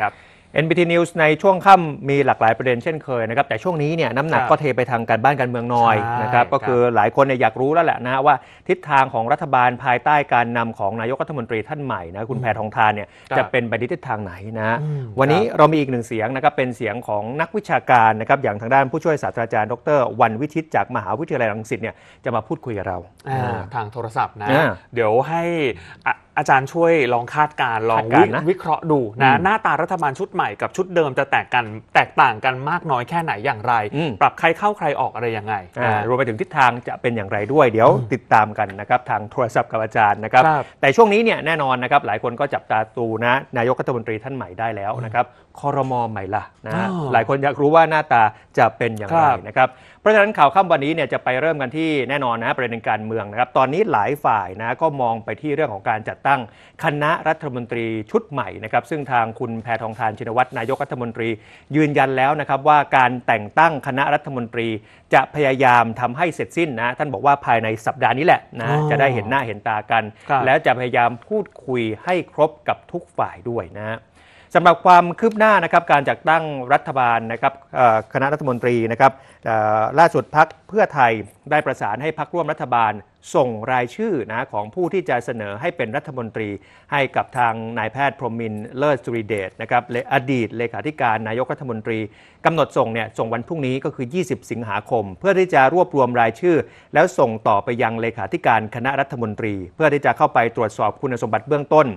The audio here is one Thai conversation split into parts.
ครับ NBT News ในช่วงค่ำมีหลากหลายประเด็นเช่นเคยนะครับแต่ช่วงนี้เนี่ยน้ำหนักก็เทไปทางการบ้านการเมืองน้อยนะครับก็คือหลายคนเนี่ยอยากรู้แล้วแหละนะ ว่าทิศทางของรัฐบาลภายใต้การนำของนายกรัฐมนตรีท่านใหม่นะคุณแพทองทานเนี่ยจะเป็นไปในทิศทางไหนนะวันนี้เรามีอีกหนึ่งเสียงนะครับเป็นเสียงของนักวิชาการนะครับอย่างทางด้านผู้ช่วยศาสตราจารย์ดร วันวิชิตจากมหาวิทยาลัยรังสิตเนี่ยจะมาพูดคุยกับเราทางโทรศัพท์นะเดี๋ยวให้อาจารย์ช่วยลองคาดการลองวการนะวิเคราะห์ดูนะหน้าตารัฐบาลชุดใหม่กับชุดเดิมจะแตกกันแตกต่างกันมากน้อยแค่ไหนอย่างไร ปรับใครเข้าใครออกอะไรยังไงรวมไปถึงทิศทางจะเป็นอย่างไรด้วย เดี๋ยวติดตามกันนะครับ ทางโทรศัพท์กับอาจารย์นะครับรบแต่ช่วงนี้เนี่ยแน่นอนนะครับหลายคนก็จับตาตูนะนายกรัฐมนตรีท่านใหม่ได้แล้วนะครับคอรมอใหม่ละนะหลายคนอยากรู้ว่าหน้าตาจะเป็นอย่างไรนะครับเพราะฉะนั้นข่าวค่ำวันนี้เนี่ยจะไปเริ่มกันที่แน่นอนนะประเด็นการเมืองนะครับตอนนี้หลายฝ่ายนะก็มองไปที่เรื่องของการจัดตั้งคณะรัฐมนตรีชุดใหม่นะครับซึ่งทางคุณแพทองทานชินวัตรนายกรัฐมนตรี ยืนยันแล้วนะครับ ว่าการแต่งตั้งคณะรัฐมนตรีจะพยายามทำให้เสร็จสิ้นนะ ท่านบอกว่าภายในสัปดาห์นี้แหละนะจะได้เห็นหน้าเห็นตากัน และจะพยายามพูดคุยให้ครบกับทุกฝ่ายด้วยนะสำหรับความคืบหน้านะครับการจัดตั้งรัฐบาลนะครับคณะรัฐมนตรีนะครับล่าสุดพักเพื่อไทยได้ประสานให้พักร่วมรัฐบาล ส่งรายชื่อนะของผู้ที่จะเสนอให้เป็นรัฐมนตรี ให้กับทางนายแพทย์พรมินเลิศสุริเดชนะครับอดีตเลขาธิการนายกรัฐมนตรี กำหนดส่งเนี่ยส่งวันพรุ่งนี้ก็คือ 20 สิงหาคม เพื่อที่จะรวบรวมรายชื่อ แล้วส่งต่อไปยังเลขาธิการคณะรัฐมนตรี เพื่อที่จะเข้าไปตรวจสอบคุณสมบัติเบื้องต้น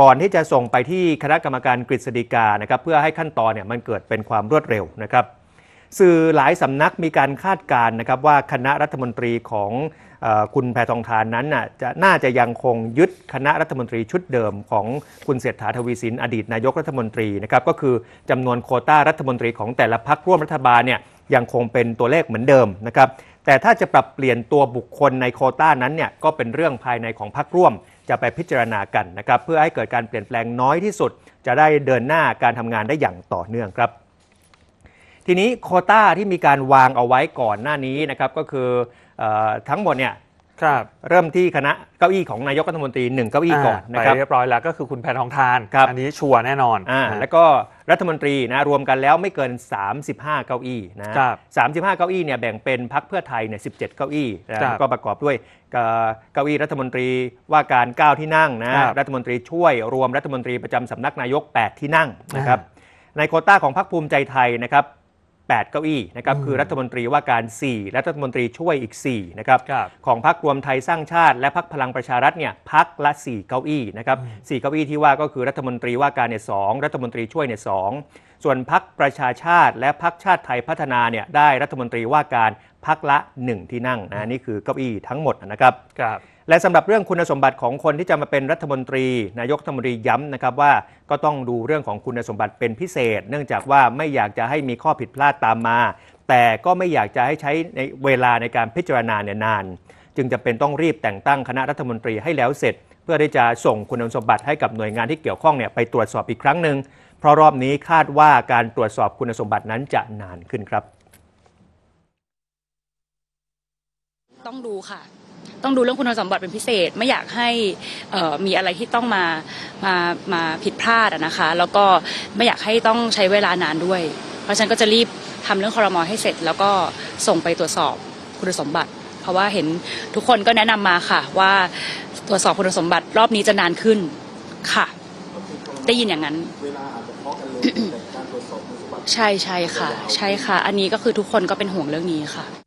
ก่อนที่จะส่งไปที่คณะกรรมการกฤษฎีกานะครับเพื่อให้ขั้นตอนเนี่ยมันเกิดเป็นความรวดเร็วนะครับสื่อหลายสำนักมีการคาดการณ์นะครับว่าคณะรัฐมนตรีของคุณแพทองทานนั้นน่ะจะน่าจะยังคงยึดคณะรัฐมนตรีชุดเดิมของคุณเศรษฐาทวีสินอดีตนายกรัฐมนตรีนะครับก็คือจำนวนโคต้ารัฐมนตรีของแต่ละพักร่วมรัฐบาลเนี่ยยังคงเป็นตัวเลขเหมือนเดิมนะครับแต่ถ้าจะปรับเปลี่ยนตัวบุคคลในโคต้านั้นเนี่ยก็เป็นเรื่องภายในของพักร่วมจะไปพิจารณากันนะครับ เพื่อให้เกิดการเปลี่ยนแปลงน้อยที่สุด จะได้เดินหน้าการทำงานได้อย่างต่อเนื่องครับ ทีนี้โคต้าที่มีการวางเอาไว้ก่อนหน้านี้นะครับ ก็คืออทั้งหมดเนี่ยครับเริ่มที่คณะเก้าอี้ของนายกรัฐมนตรีหนึ่งเก้าอี้ก่อนนะครับไปเรียบร้อยแล้วก็คือคุณแพทองทานครับอันนี้ชัวร์แน่นอนอ่าแล้วก็รัฐมนตรีนะรวมกันแล้วไม่เกิน 35 เก้าอี้นะครับสาเก้าอี้เนี่ยแบ่งเป็นพักเพื่อไทยเนี่ยสิเก้าอี้้วก็ประกอบด้วยเก้าอี้รัฐมนตรีว่าการ 9 ที่นั่งนะรัฐมนตรีช่วยรวมรัฐมนตรีประจำสำนักนายก 8 ที่นั่งนะครับในโคต้าของพรรคภูมิใจไทยนะครับ8เก้าอี้นะครับคือรัฐมนตรีว่าการ4และรัฐมนตรีช่วยอีก4นะครับของพรรครวมไทยสร้างชาติและพรรคพลังประชารัฐเนี่ยพักละ4เก้าอี้นะครับสเก้าอี้ที่ว่าก็คือรัฐมนตรีว่าการเนี่ยสรัฐมนตรีช่วยเนี่ยสส่วนพรรคประชาชาติและพรรคชาติไทยพัฒนาเนี่ยได้รัฐมนตรีว่าการพักละ1ที่นั่งนะนี่คือเก้าอี้ทั้งหมดนะครับครับ และสำหรับเรื่องคุณสมบัติของคนที่จะมาเป็นรัฐมนตรี นายกรัฐมนตรีย้ำนะครับว่า ก็ต้องดูเรื่องของคุณสมบัติเป็นพิเศษ เนื่องจากว่าไม่อยากจะให้มีข้อผิดพลาดตามมา แต่ก็ไม่อยากจะให้ใช้ในเวลาในการพิจารณาเนี่ยนาน จึงจะเป็นต้องรีบแต่งตั้งคณะรัฐมนตรีให้แล้วเสร็จ เพื่อที่จะส่งคุณสมบัติให้กับหน่วยงานที่เกี่ยวข้องเนี่ยไปตรวจสอบอีกครั้งหนึ่งเพราะรอบนี้คาดว่าการตรวจสอบคุณสมบัตินั้นจะนานขึ้นครับต้องดูค่ะ ต้องดูเรื่องคุณสมบัติเป็นพิเศษ ไม่อยากให้มีอะไรที่ต้องมามา มาผิดพลาดนะคะ แล้วก็ไม่อยากให้ต้องใช้เวลานานด้วย เพราะฉะนั้นก็จะรีบทำเรื่องคอรมอให้เสร็จ แล้วก็ส่งไปตรวจสอบคุณสมบัติ เพราะว่าเห็นทุกคนก็แนะนำมาค่ะ ว่าตรวจสอบคุณสมบัติรอบนี้จะนานขึ้นค่ะ ได้ยินอย่างนั้นใช่ใช่ค่ะ ใช่ค่ะ อันนี้ก็คือทุกคนก็เป็นห่วงเรื่องนี้ค่ะ